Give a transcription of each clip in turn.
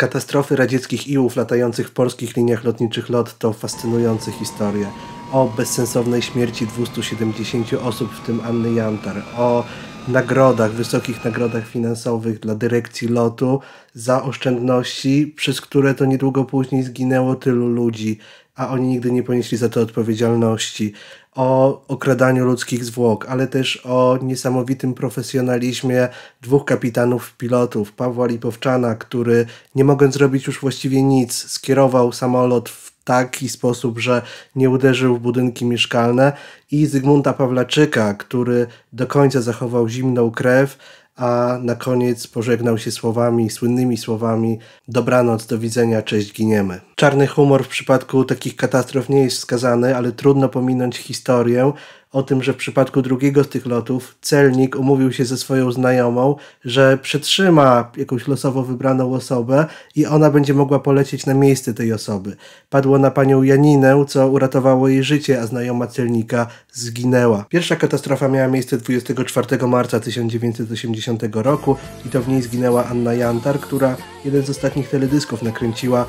Katastrofy radzieckich iłów latających w polskich liniach lotniczych LOT to fascynujące historie. O bezsensownej śmierci 270 osób, w tym Anny Jantar. O nagrodach, wysokich nagrodach finansowych dla dyrekcji lotu za oszczędności, przez które to niedługo później zginęło tylu ludzi, a oni nigdy nie ponieśli za to odpowiedzialności o okradaniu ludzkich zwłok, ale też o niesamowitym profesjonalizmie dwóch kapitanów pilotów, Pawła Lipowczana, który nie mogąc zrobić już właściwie nic, skierował samolot w taki sposób, że nie uderzył w budynki mieszkalne i Zygmunta Pawlaczyka, który do końca zachował zimną krew, a na koniec pożegnał się słowami, słynnymi słowami dobranoc, do widzenia, cześć, giniemy. Czarny humor w przypadku takich katastrof nie jest wskazany, ale trudno pominąć historię, o tym, że w przypadku drugiego z tych lotów celnik umówił się ze swoją znajomą, że przetrzyma jakąś losowo wybraną osobę i ona będzie mogła polecieć na miejsce tej osoby. Padło na panią Janinę, co uratowało jej życie, a znajoma celnika zginęła. Pierwsza katastrofa miała miejsce 24 marca 1980 roku i to w niej zginęła Anna Jantar, która jeden z ostatnich teledysków nakręciła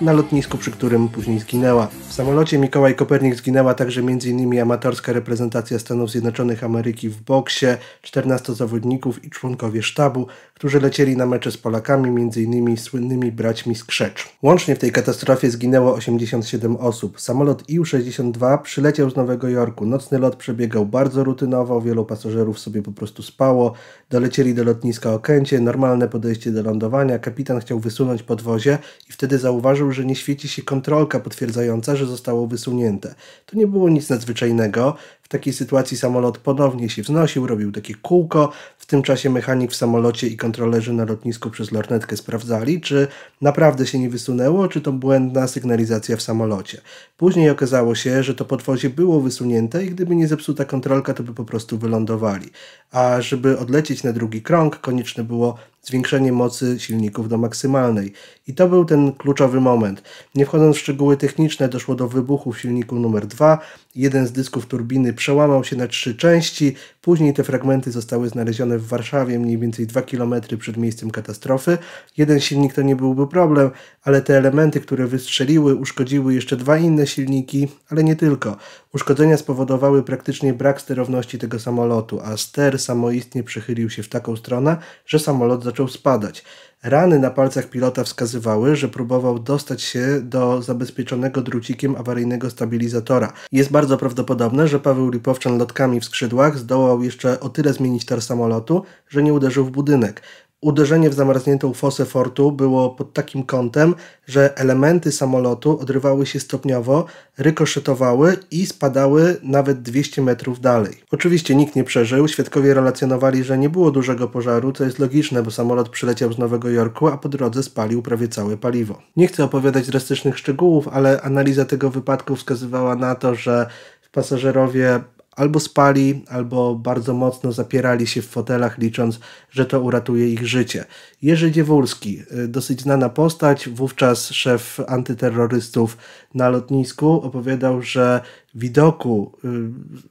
na lotnisku, przy którym później zginęła. W samolocie Mikołaj Kopernik zginęła także m.in. amatorska reprezentacja Stanów Zjednoczonych Ameryki w boksie, 14 zawodników i członkowie sztabu, którzy lecieli na mecze z Polakami, m.in. słynnymi braćmi Skrzecz. Łącznie w tej katastrofie zginęło 87 osób. Samolot IU-62 przyleciał z Nowego Jorku. Nocny lot przebiegał bardzo rutynowo, wielu pasażerów sobie po prostu spało. Dolecieli do lotniska Okęcie, normalne podejście do lądowania. Kapitan chciał wysunąć podwozie i wtedy zauważył, zauważył, że nie świeci się kontrolka potwierdzająca, że zostało wysunięte. To nie było nic nadzwyczajnego. W takiej sytuacji samolot ponownie się wznosił, robił takie kółko. W tym czasie mechanik w samolocie i kontrolerzy na lotnisku przez lornetkę sprawdzali, czy naprawdę się nie wysunęło, czy to błędna sygnalizacja w samolocie. Później okazało się, że to podwozie było wysunięte i gdyby nie zepsuta kontrolka, to by po prostu wylądowali. A żeby odlecieć na drugi krąg, konieczne było zwiększenie mocy silników do maksymalnej. I to był ten kluczowy moment. Nie wchodząc w szczegóły techniczne, doszło do wybuchu w silniku numer 2, jeden z dysków turbiny przełamał się na trzy części. Później te fragmenty zostały znalezione w Warszawie, mniej więcej 2 km przed miejscem katastrofy. Jeden silnik to nie byłby problem, ale te elementy, które wystrzeliły, uszkodziły jeszcze dwa inne silniki, ale nie tylko. Uszkodzenia spowodowały praktycznie brak sterowności tego samolotu, a ster samoistnie przechylił się w taką stronę, że samolot zaczął spadać. Rany na palcach pilota wskazywały, że próbował dostać się do zabezpieczonego drucikiem awaryjnego stabilizatora. Jest bardzo prawdopodobne, że Paweł Lipowczan lotkami w skrzydłach zdołał jeszcze o tyle zmienić tor samolotu, że nie uderzył w budynek. Uderzenie w zamarzniętą fosę fortu było pod takim kątem, że elementy samolotu odrywały się stopniowo, rykoszetowały i spadały nawet 200 metrów dalej. Oczywiście nikt nie przeżył, świadkowie relacjonowali, że nie było dużego pożaru, co jest logiczne, bo samolot przyleciał z Nowego Jorku, a po drodze spalił prawie całe paliwo. Nie chcę opowiadać drastycznych szczegółów, ale analiza tego wypadku wskazywała na to, że pasażerowie Albo spali, albo bardzo mocno zapierali się w fotelach, licząc, że to uratuje ich życie. Jerzy Dziewulski, y, dosyć znana postać, wówczas szef antyterrorystów na lotnisku, opowiadał, że widoku y,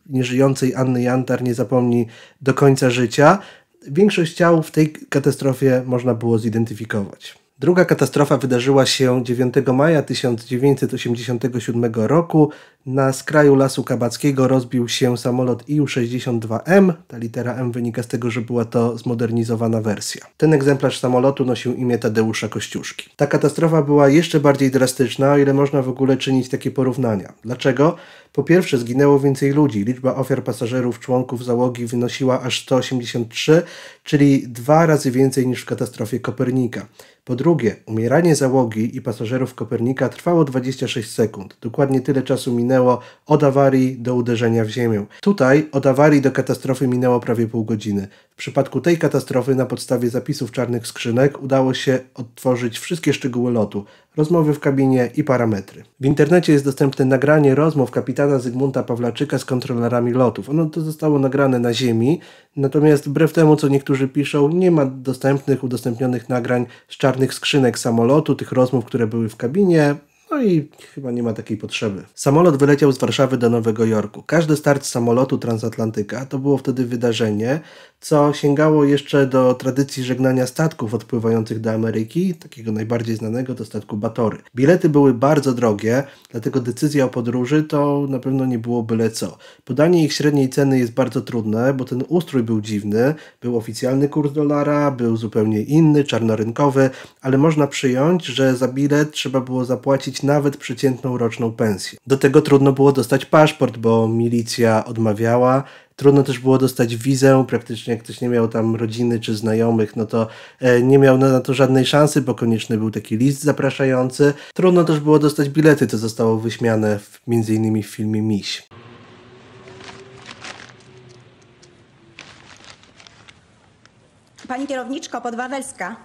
nieżyjącej Anny Jantar nie zapomni do końca życia. Większość ciał w tej katastrofie można było zidentyfikować. Druga katastrofa wydarzyła się 9 maja 1987 roku na skraju Lasu Kabackiego rozbił się samolot IU-62M. Ta litera M wynika z tego, że była to zmodernizowana wersja. Ten egzemplarz samolotu nosił imię Tadeusza Kościuszki. Ta katastrofa była jeszcze bardziej drastyczna, o ile można w ogóle czynić takie porównania. Dlaczego? Po pierwsze, zginęło więcej ludzi. Liczba ofiar pasażerów, członków załogi wynosiła aż 183, czyli dwa razy więcej niż w katastrofie Kopernika. Po drugie, umieranie załogi i pasażerów Kopernika trwało 26 sekund. Dokładnie tyle czasu minęło minęło od awarii do uderzenia w ziemię. Tutaj od awarii do katastrofy minęło prawie pół godziny. W przypadku tej katastrofy na podstawie zapisów czarnych skrzynek udało się odtworzyć wszystkie szczegóły lotu, rozmowy w kabinie i parametry. W internecie jest dostępne nagranie rozmów kapitana Zygmunta Pawlaczyka z kontrolerami lotów. Ono to zostało nagrane na ziemi, natomiast wbrew temu, co niektórzy piszą, nie ma dostępnych, udostępnionych nagrań z czarnych skrzynek samolotu, tych rozmów, które były w kabinie, no i chyba nie ma takiej potrzeby. Samolot wyleciał z Warszawy do Nowego Jorku. Każdy start samolotu transatlantyka to było wtedy wydarzenie, co sięgało jeszcze do tradycji żegnania statków odpływających do Ameryki, takiego najbardziej znanego to statku Batory. Bilety były bardzo drogie, dlatego decyzja o podróży to na pewno nie było byle co. Podanie ich średniej ceny jest bardzo trudne, bo ten ustrój był dziwny, był oficjalny kurs dolara, był zupełnie inny, czarnorynkowy, ale można przyjąć, że za bilet trzeba było zapłacić nawet przeciętną roczną pensję. Do tego trudno było dostać paszport, bo milicja odmawiała. Trudno też było dostać wizę, praktycznie jak ktoś nie miał tam rodziny czy znajomych, no to e, nie miał na to żadnej szansy, bo konieczny był taki list zapraszający. Trudno też było dostać bilety, co zostało wyśmiane w, między innymi w filmie Miś. Pani kierowniczko, podwawelska.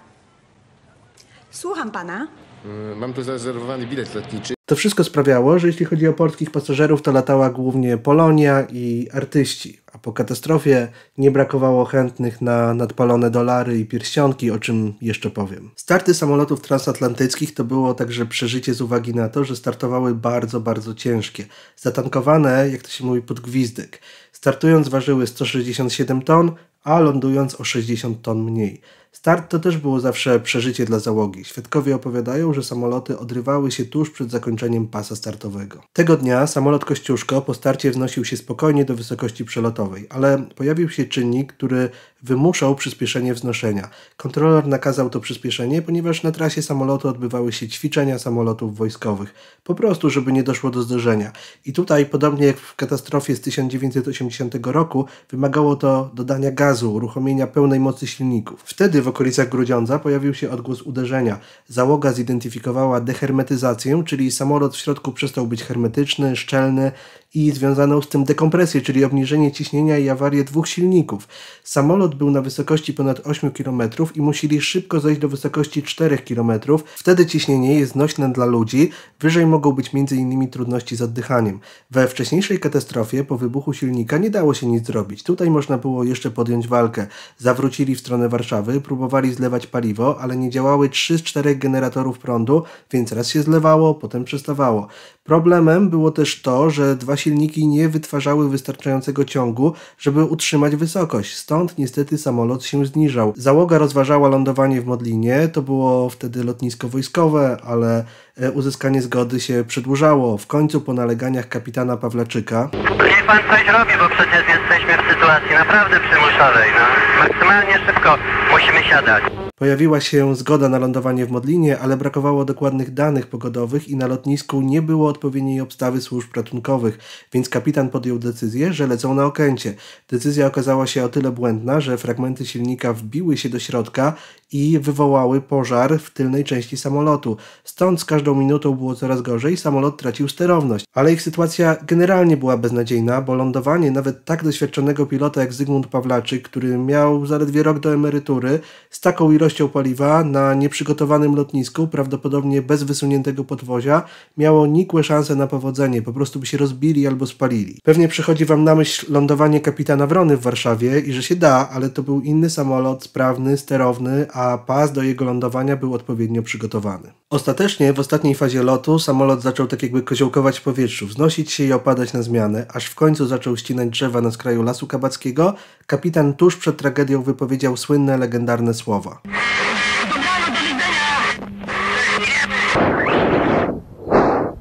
Słucham pana. Y, mam tu zarezerwowany bilet lotniczy. To wszystko sprawiało, że jeśli chodzi o polskich pasażerów, to latała głównie Polonia i artyści. A po katastrofie nie brakowało chętnych na nadpalone dolary i pierścionki, o czym jeszcze powiem. Starty samolotów transatlantyckich to było także przeżycie z uwagi na to, że startowały bardzo, bardzo ciężkie. Zatankowane, jak to się mówi, pod gwizdek. Startując ważyły 167 ton, a lądując o 60 ton mniej. Start to też było zawsze przeżycie dla załogi. Świadkowie opowiadają, że samoloty odrywały się tuż przed zakończeniem pasa startowego. Tego dnia samolot Kościuszko po starcie wznosił się spokojnie do wysokości przelotowej, ale pojawił się czynnik, który wymuszał przyspieszenie wznoszenia. Kontroler nakazał to przyspieszenie, ponieważ na trasie samolotu odbywały się ćwiczenia samolotów wojskowych, po prostu, żeby nie doszło do zderzenia. I tutaj, podobnie jak w katastrofie z 1980 roku, wymagało to dodania gazu, uruchomienia pełnej mocy silników. Wtedy w okolicach Grudziądza pojawił się odgłos uderzenia. Załoga zidentyfikowała dehermetyzację, czyli samolot w środku przestał być hermetyczny, szczelny i związaną z tym dekompresję, czyli obniżenie ciśnienia i awarię dwóch silników. Samolot był na wysokości ponad 8 km i musieli szybko zejść do wysokości 4 km. Wtedy ciśnienie jest nośne dla ludzi, wyżej mogą być m.in. trudności z oddychaniem. We wcześniejszej katastrofie po wybuchu silnika nie dało się nic zrobić. Tutaj można było jeszcze podjąć walkę. Zawrócili w stronę Warszawy, próbowali zlewać paliwo, ale nie działały 3 z 4 generatorów prądu, więc raz się zlewało, potem przestawało. Problemem było też to, że dwa silniki nie wytwarzały wystarczającego ciągu, żeby utrzymać wysokość. Stąd niestety niestety samolot się zniżał. Załoga rozważała lądowanie w Modlinie, to było wtedy lotnisko wojskowe, ale e, uzyskanie zgody się przedłużało. W końcu po naleganiach kapitana Pawlaczyka. Niech pan coś robi, bo przecież jesteśmy w sytuacji naprawdę przymusowej. No. Maksymalnie szybko musimy siadać. Pojawiła się zgoda na lądowanie w Modlinie, ale brakowało dokładnych danych pogodowych i na lotnisku nie było odpowiedniej obstawy służb ratunkowych, więc kapitan podjął decyzję, że lecą na Okęcie. Decyzja okazała się o tyle błędna, że fragmenty silnika wbiły się do środka i wywołały pożar w tylnej części samolotu. Stąd z każdą minutą było coraz gorzej, samolot tracił sterowność. Ale ich sytuacja generalnie była beznadziejna, bo lądowanie nawet tak doświadczonego pilota jak Zygmunt Pawlaczyk, który miał zaledwie rok do emerytury, z taką ilością paliwa na nieprzygotowanym lotnisku, prawdopodobnie bez wysuniętego podwozia, miało nikłe szanse na powodzenie, po prostu by się rozbili albo spalili. Pewnie przychodzi wam na myśl lądowanie kapitana Wrony w Warszawie i że się da, ale to był inny samolot, sprawny, sterowny, a a pas do jego lądowania był odpowiednio przygotowany. Ostatecznie w ostatniej fazie lotu samolot zaczął tak jakby koziołkować w powietrzu, wznosić się i opadać na zmianę, aż w końcu zaczął ścinać drzewa na skraju Lasu Kabackiego. Kapitan tuż przed tragedią wypowiedział słynne, legendarne słowa.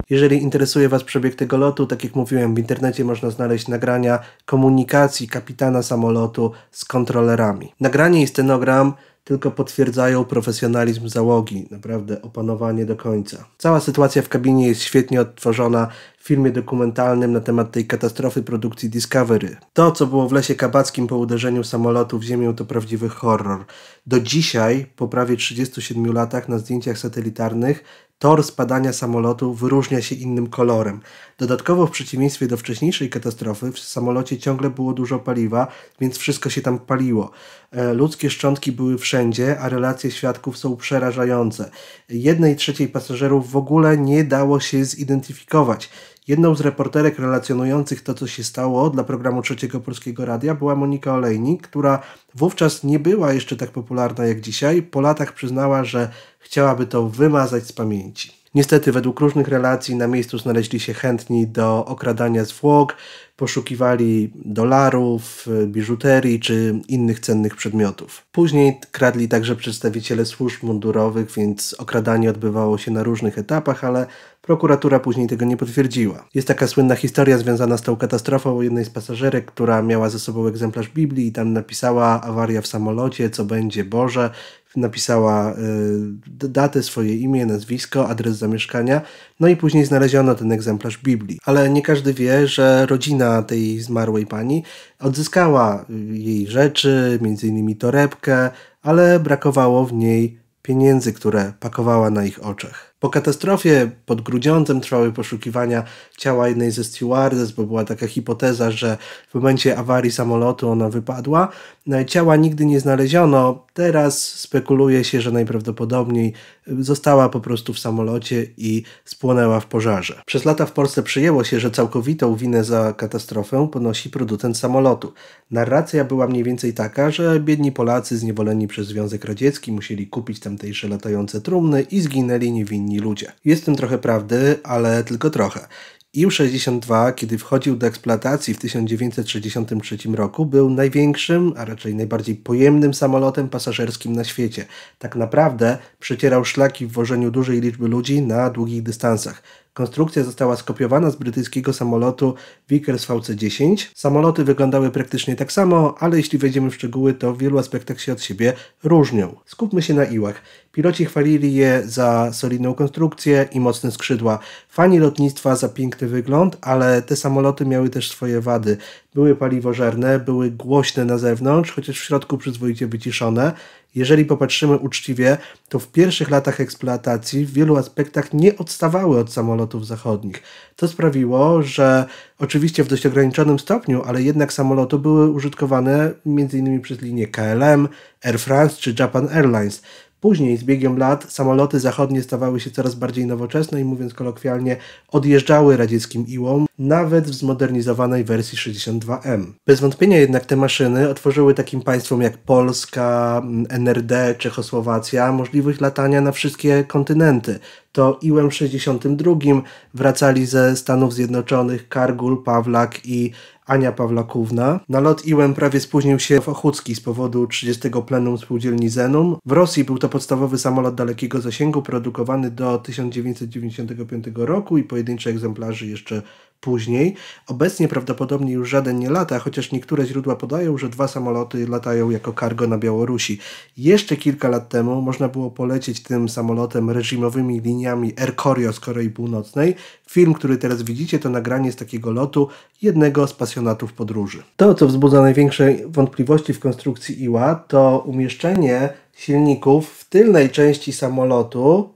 Jeżeli interesuje Was przebieg tego lotu, tak jak mówiłem, w internecie można znaleźć nagrania komunikacji kapitana samolotu z kontrolerami. Nagranie i scenogram tylko potwierdzają profesjonalizm załogi, naprawdę opanowanie do końca. Cała sytuacja w kabinie jest świetnie odtworzona w filmie dokumentalnym na temat tej katastrofy produkcji Discovery. To, co było w Lesie Kabackim po uderzeniu samolotu w ziemię, to prawdziwy horror. Do dzisiaj, po prawie 37 latach, na zdjęciach satelitarnych tor spadania samolotu wyróżnia się innym kolorem. Dodatkowo w przeciwieństwie do wcześniejszej katastrofy w samolocie ciągle było dużo paliwa, więc wszystko się tam paliło. E, ludzkie szczątki były wszędzie, a relacje świadków są przerażające. Jednej trzeciej pasażerów w ogóle nie dało się zidentyfikować. Jedną z reporterek relacjonujących to, co się stało dla programu Trzeciego Polskiego Radia była Monika Olejnik, która wówczas nie była jeszcze tak popularna jak dzisiaj. Po latach przyznała, że chciałaby to wymazać z pamięci. Niestety, według różnych relacji na miejscu znaleźli się chętni do okradania zwłok, poszukiwali dolarów, biżuterii czy innych cennych przedmiotów. Później kradli także przedstawiciele służb mundurowych, więc okradanie odbywało się na różnych etapach, ale Prokuratura później tego nie potwierdziła. Jest taka słynna historia związana z tą katastrofą o jednej z pasażerek, która miała ze sobą egzemplarz Biblii i tam napisała awaria w samolocie, co będzie Boże, napisała y, datę, swoje imię, nazwisko, adres zamieszkania, no i później znaleziono ten egzemplarz Biblii. Ale nie każdy wie, że rodzina tej zmarłej pani odzyskała e, jej rzeczy, m.in. torebkę, ale brakowało w niej pieniędzy, które pakowała na ich oczach. Po katastrofie pod Grudziądzem trwały poszukiwania ciała jednej ze stewardess, bo była taka hipoteza, że w momencie awarii samolotu ona wypadła. E, ciała nigdy nie znaleziono. Teraz spekuluje się, że najprawdopodobniej została po prostu w samolocie i spłonęła w pożarze. Przez lata w Polsce przyjęło się, że całkowitą winę za katastrofę ponosi producent samolotu. Narracja była mniej więcej taka, że biedni Polacy zniewoleni przez Związek Radziecki musieli kupić tamtejsze latające trumny i zginęli niewinni ludzie. Jestem trochę prawdy, ale tylko trochę. IU-62, kiedy wchodził do eksploatacji w 1963 roku, był największym, a raczej najbardziej pojemnym samolotem pasażerskim na świecie. Tak naprawdę przecierał szlaki w wożeniu dużej liczby ludzi na długich dystansach. Konstrukcja została skopiowana z brytyjskiego samolotu Vickers VC-10. Samoloty wyglądały praktycznie tak samo, ale jeśli wejdziemy w szczegóły, to w wielu aspektach się od siebie różnią. Skupmy się na iłach. Piloci chwalili je za solidną konstrukcję i mocne skrzydła. Fani lotnictwa za piękny wygląd, ale te samoloty miały też swoje wady. Były paliwożerne, były głośne na zewnątrz, chociaż w środku przyzwoicie wyciszone jeżeli popatrzymy uczciwie, to w pierwszych latach eksploatacji w wielu aspektach nie odstawały od samolotów zachodnich. To sprawiło, że oczywiście w dość ograniczonym stopniu, ale jednak samoloty były użytkowane m.in. przez linie KLM, Air France czy Japan Airlines. Później, z biegiem lat, samoloty zachodnie stawały się coraz bardziej nowoczesne i, mówiąc kolokwialnie, odjeżdżały radzieckim iłom, nawet w zmodernizowanej wersji 62M. Bez wątpienia jednak te maszyny otworzyły takim państwom jak Polska, NRD, Czechosłowacja możliwość latania na wszystkie kontynenty. To iłem 62 wracali ze Stanów Zjednoczonych Kargul, Pawlak i Ania Pawlakówna. lot Iłem prawie spóźnił się w Ochucki z powodu 30 plenum spółdzielni Zenum. W Rosji był to podstawowy samolot dalekiego zasięgu produkowany do 1995 roku i pojedyncze egzemplarze jeszcze później. Obecnie prawdopodobnie już żaden nie lata, chociaż niektóre źródła podają, że dwa samoloty latają jako cargo na Białorusi. Jeszcze kilka lat temu można było polecieć tym samolotem reżimowymi liniami Air Corio z Korei Północnej. Film, który teraz widzicie, to nagranie z takiego lotu jednego z pasjonatów podróży. To, co wzbudza największe wątpliwości w konstrukcji IWA, to umieszczenie silników w tylnej części samolotu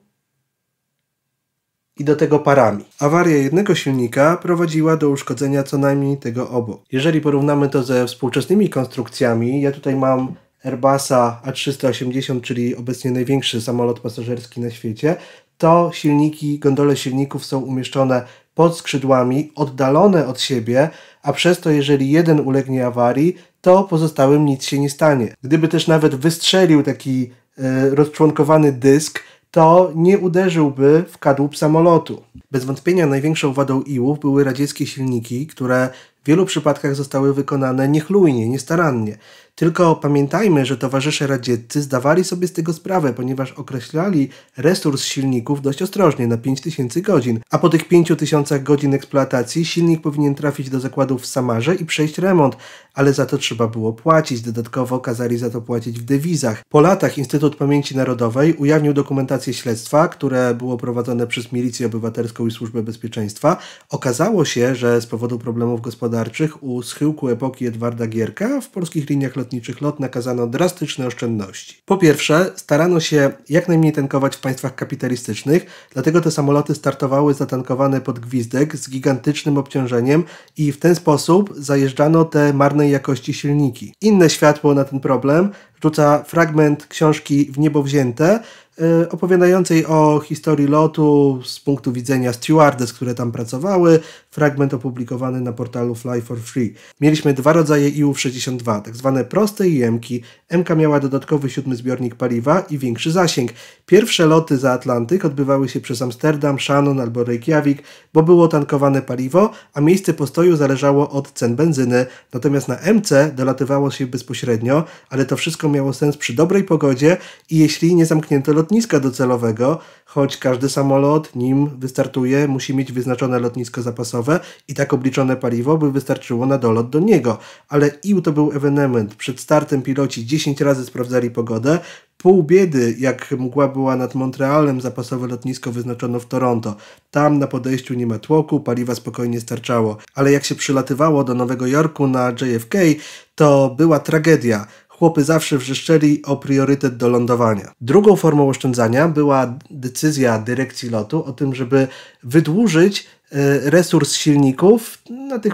i do tego parami. Awaria jednego silnika prowadziła do uszkodzenia co najmniej tego obu. Jeżeli porównamy to ze współczesnymi konstrukcjami, ja tutaj mam Airbusa A380, czyli obecnie największy samolot pasażerski na świecie, to silniki, gondole silników są umieszczone pod skrzydłami, oddalone od siebie, a przez to jeżeli jeden ulegnie awarii, to pozostałym nic się nie stanie. Gdyby też nawet wystrzelił taki y, rozczłonkowany dysk, to nie uderzyłby w kadłub samolotu. Bez wątpienia największą wadą iłów były radzieckie silniki, które w wielu przypadkach zostały wykonane niechlujnie, niestarannie. Tylko pamiętajmy, że towarzysze radzieccy zdawali sobie z tego sprawę, ponieważ określali resurs silników dość ostrożnie na 5000 godzin, a po tych 5000 godzin eksploatacji silnik powinien trafić do zakładów w Samarze i przejść remont, ale za to trzeba było płacić, dodatkowo kazali za to płacić w dewizach. Po latach Instytut Pamięci Narodowej ujawnił dokumentację śledztwa, które było prowadzone przez Milicję Obywatelską i Służbę Bezpieczeństwa. Okazało się, że z powodu problemów gospodarczych u schyłku epoki Edwarda Gierka w polskich liniach lotniczych LOT nakazano drastyczne oszczędności. Po pierwsze, starano się jak najmniej tankować w państwach kapitalistycznych, dlatego te samoloty startowały zatankowane pod gwizdek z gigantycznym obciążeniem i w ten sposób zajeżdżano te marnej jakości silniki. Inne światło na ten problem rzuca fragment książki W niebo wzięte, Y, opowiadającej o historii lotu z punktu widzenia stewardess, które tam pracowały, fragment opublikowany na portalu Fly for Free. Mieliśmy dwa rodzaje e IU-62, tak zwane proste i M-ki. MK miała dodatkowy siódmy zbiornik paliwa i większy zasięg. Pierwsze loty za Atlantyk odbywały się przez Amsterdam, Shannon albo Reykjavik, bo było tankowane paliwo, a miejsce postoju zależało od cen benzyny. Natomiast na MC dolatywało się bezpośrednio, ale to wszystko miało sens przy dobrej pogodzie i jeśli nie zamknięto lotu lotniska docelowego, choć każdy samolot, nim wystartuje, musi mieć wyznaczone lotnisko zapasowe i tak obliczone paliwo, by wystarczyło na dolot do niego. Ale ił to był ewenement. Przed startem piloci 10 razy sprawdzali pogodę, pół biedy, jak mgła była nad Montrealem, zapasowe lotnisko wyznaczono w Toronto. Tam na podejściu nie ma tłoku, paliwa spokojnie starczało. Ale jak się przylatywało do Nowego Jorku na JFK, to była tragedia chłopy zawsze wrzeszczeli o priorytet do lądowania. Drugą formą oszczędzania była decyzja dyrekcji lotu o tym, żeby wydłużyć e, resurs silników na tych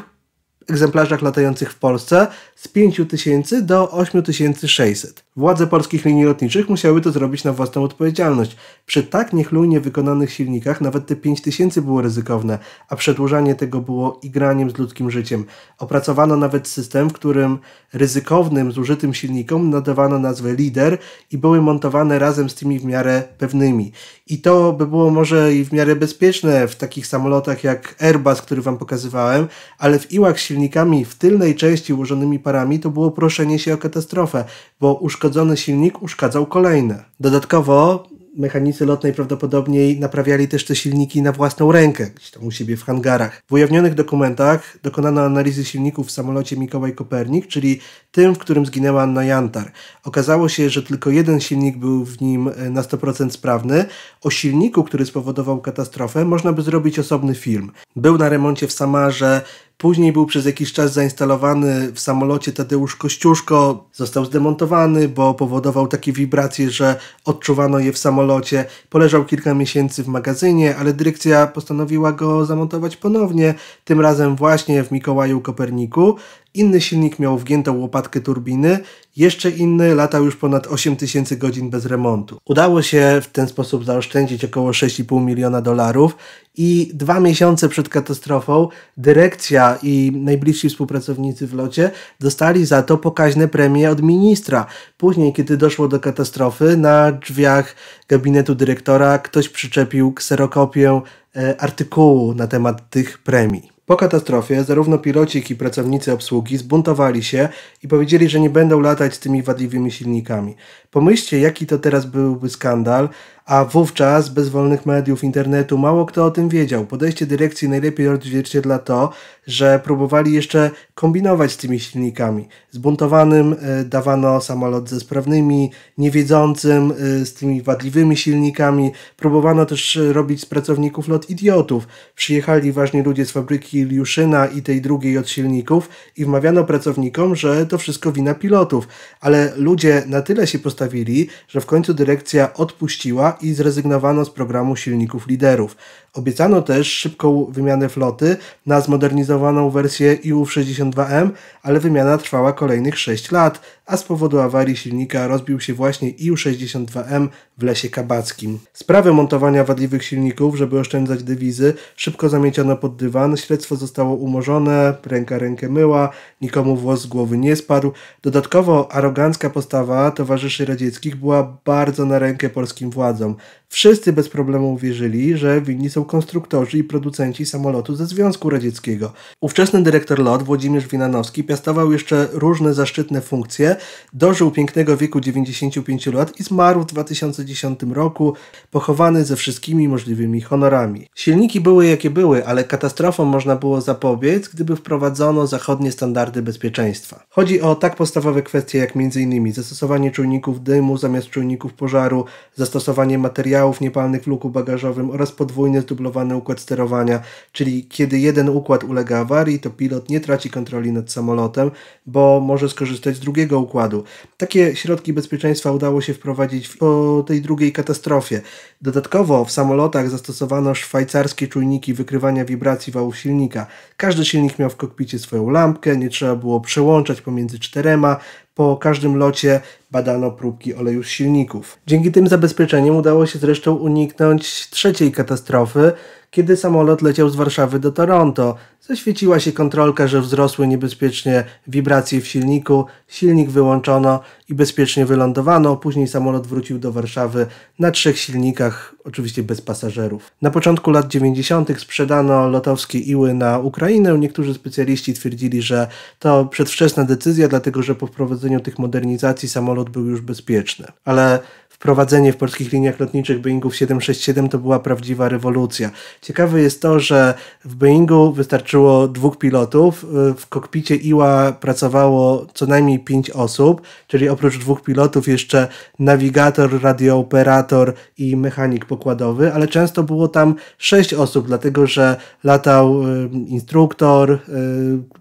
egzemplarzach latających w Polsce z 5000 do 8600. Władze polskich linii lotniczych musiały to zrobić na własną odpowiedzialność. Przy tak niechlujnie wykonanych silnikach nawet te 5000 było ryzykowne, a przedłużanie tego było igraniem z ludzkim życiem. Opracowano nawet system, w którym ryzykownym, zużytym silnikom nadawano nazwę lider i były montowane razem z tymi w miarę pewnymi. I to by było może i w miarę bezpieczne w takich samolotach jak Airbus, który wam pokazywałem, ale w Iłach silnikami w tylnej części ułożonymi parami to było proszenie się o katastrofę, bo uszkodzenie uszkodzony silnik uszkadzał kolejne. Dodatkowo mechanicy lotnej prawdopodobnie naprawiali też te silniki na własną rękę, gdzieś tam u siebie w hangarach. W ujawnionych dokumentach dokonano analizy silników w samolocie Mikołaj Kopernik, czyli tym, w którym zginęła Anna Jantar. Okazało się, że tylko jeden silnik był w nim e, na 100% sprawny. O silniku, który spowodował katastrofę, można by zrobić osobny film. Był na remoncie w Samarze Później był przez jakiś czas zainstalowany w samolocie Tadeusz Kościuszko. Został zdemontowany, bo powodował takie wibracje, że odczuwano je w samolocie. Poleżał kilka miesięcy w magazynie, ale dyrekcja postanowiła go zamontować ponownie, tym razem właśnie w Mikołaju Koperniku inny silnik miał wgiętą łopatkę turbiny, jeszcze inny latał już ponad 8000 godzin bez remontu. Udało się w ten sposób zaoszczędzić około 6,5 miliona dolarów i dwa miesiące przed katastrofą dyrekcja i najbliżsi współpracownicy w locie dostali za to pokaźne premie od ministra. Później, kiedy doszło do katastrofy, na drzwiach gabinetu dyrektora ktoś przyczepił kserokopię e, artykułu na temat tych premii. Po katastrofie zarówno piloci, jak i pracownicy obsługi zbuntowali się i powiedzieli, że nie będą latać z tymi wadliwymi silnikami. Pomyślcie, jaki to teraz byłby skandal, a wówczas bez wolnych mediów, internetu, mało kto o tym wiedział. Podejście dyrekcji najlepiej odzwierciedla to, że próbowali jeszcze kombinować z tymi silnikami. Zbuntowanym e, dawano samolot ze sprawnymi, niewiedzącym, e, z tymi wadliwymi silnikami. Próbowano też robić z pracowników lot idiotów. Przyjechali ważni ludzie z fabryki Iliuszyna i tej drugiej od silników i wmawiano pracownikom, że to wszystko wina pilotów. Ale ludzie na tyle się postawili, że w końcu dyrekcja odpuściła i zrezygnowano z programu silników liderów. Obiecano też szybką wymianę floty na zmodernizowaną wersję IU-62M, ale wymiana trwała kolejnych 6 lat, a z powodu awarii silnika rozbił się właśnie IU-62M w Lesie Kabackim. Sprawę montowania wadliwych silników, żeby oszczędzać dewizy, szybko zamieciono pod dywan, śledztwo zostało umorzone, ręka rękę myła, nikomu włos z głowy nie spadł. Dodatkowo arogancka postawa towarzyszy radzieckich była bardzo na rękę polskim władzom. Wszyscy bez problemu uwierzyli, że winni są konstruktorzy i producenci samolotu ze Związku Radzieckiego. Ówczesny dyrektor LOT Włodzimierz Winanowski piastował jeszcze różne zaszczytne funkcje, dożył pięknego wieku 95 lat i zmarł w 2010 roku, pochowany ze wszystkimi możliwymi honorami. Silniki były jakie były, ale katastrofą można było zapobiec, gdyby wprowadzono zachodnie standardy bezpieczeństwa. Chodzi o tak podstawowe kwestie jak m.in. zastosowanie czujników dymu zamiast czujników pożaru, zastosowanie materiałów niepalnych w luku bagażowym oraz podwójne stublowany układ sterowania, czyli kiedy jeden układ ulega awarii, to pilot nie traci kontroli nad samolotem, bo może skorzystać z drugiego układu. Takie środki bezpieczeństwa udało się wprowadzić po tej drugiej katastrofie. Dodatkowo w samolotach zastosowano szwajcarskie czujniki wykrywania wibracji wałów silnika. Każdy silnik miał w kokpicie swoją lampkę, nie trzeba było przełączać pomiędzy czterema, po każdym locie badano próbki oleju z silników. Dzięki tym zabezpieczeniom udało się zresztą uniknąć trzeciej katastrofy, kiedy samolot leciał z Warszawy do Toronto. Zaświeciła się kontrolka, że wzrosły niebezpiecznie wibracje w silniku, silnik wyłączono i bezpiecznie wylądowano. Później samolot wrócił do Warszawy na trzech silnikach, oczywiście bez pasażerów. Na początku lat 90. sprzedano lotowskie iły na Ukrainę. Niektórzy specjaliści twierdzili, że to przedwczesna decyzja, dlatego że po wprowadzeniu tych modernizacji samolot był już bezpieczny. Ale wprowadzenie w polskich liniach lotniczych Boeingów 767 to była prawdziwa rewolucja. Ciekawe jest to, że w Boeingu wystarczyło dwóch pilotów, y, w kokpicie Iła pracowało co najmniej pięć osób, czyli oprócz dwóch pilotów jeszcze nawigator, radiooperator i mechanik pokładowy, ale często było tam sześć osób, dlatego że latał y, instruktor y,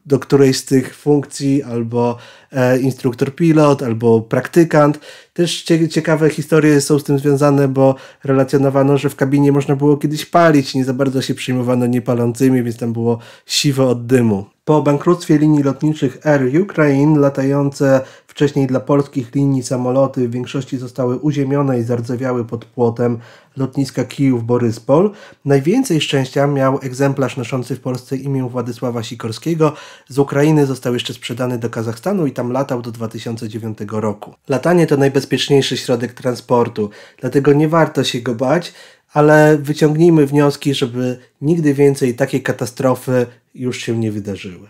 do którejś z tych funkcji albo E, instruktor pilot albo praktykant. Też ciekawe historie są z tym związane, bo relacjonowano, że w kabinie można było kiedyś palić, nie za bardzo się przyjmowano niepalącymi, więc tam było siwo od dymu. Po bankructwie linii lotniczych Air Ukraine latające Wcześniej dla polskich linii samoloty w większości zostały uziemione i zardzewiały pod płotem lotniska Kijów-Boryspol. Najwięcej szczęścia miał egzemplarz noszący w Polsce imię Władysława Sikorskiego. Z Ukrainy został jeszcze sprzedany do Kazachstanu i tam latał do 2009 roku. Latanie to najbezpieczniejszy środek transportu, dlatego nie warto się go bać ale wyciągnijmy wnioski, żeby nigdy więcej takiej katastrofy już się nie wydarzyły.